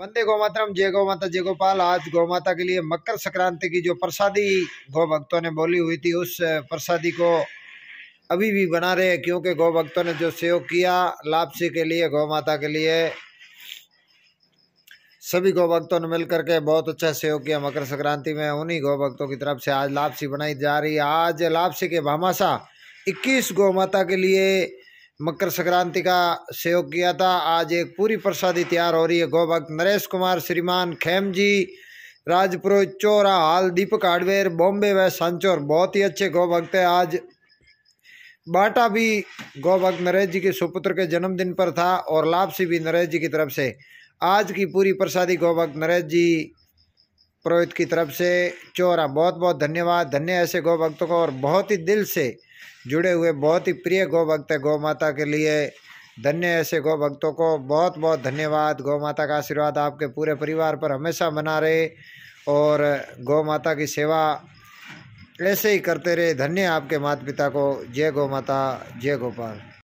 वंदे गौ मातरम जय गौ माता जय गोपाल आज गौ माता के लिए मकर संक्रांति की जो प्रसादी गौ भक्तों ने बोली हुई थी उस प्रसादी को अभी भी बना रहे हैं क्योंकि गौ भक्तों ने जो सहयोग किया लापसी के लिए गौ माता के लिए सभी गौ भक्तों ने मिल करके बहुत अच्छा सेव किया मकर संक्रांति में उन्हीं गौ भक्तों की तरफ से आज लापसी बनाई जा रही है आज लापसी के भामाशा इक्कीस गौ माता के लिए मकर संक्रांति का सहयोग किया था आज एक पूरी प्रसादी तैयार हो रही है गोभक्त नरेश कुमार श्रीमान खेम जी राजपुरोहित चोरा हाल दीपक हार्डवेयर बॉम्बे व सांचोर बहुत ही अच्छे गौभक्त है आज बाटा भी भक्त नरेश जी के सुपुत्र के जन्मदिन पर था और लापसी भी नरेश जी की तरफ से आज की पूरी प्रसादी गोभक्त नरेश जी पुरोहित की तरफ से चोरा बहुत बहुत धन्यवाद धन्य ऐसे गौभक्तों को और बहुत ही दिल से जुड़े हुए बहुत ही प्रिय गौ भक्त है गौ माता के लिए धन्य ऐसे गौ भक्तों को बहुत बहुत धन्यवाद गौ माता का आशीर्वाद आपके पूरे परिवार पर हमेशा बना रहे और गौ माता की सेवा ऐसे ही करते रहे धन्य आपके माता पिता को जय गौ माता जय गोपाल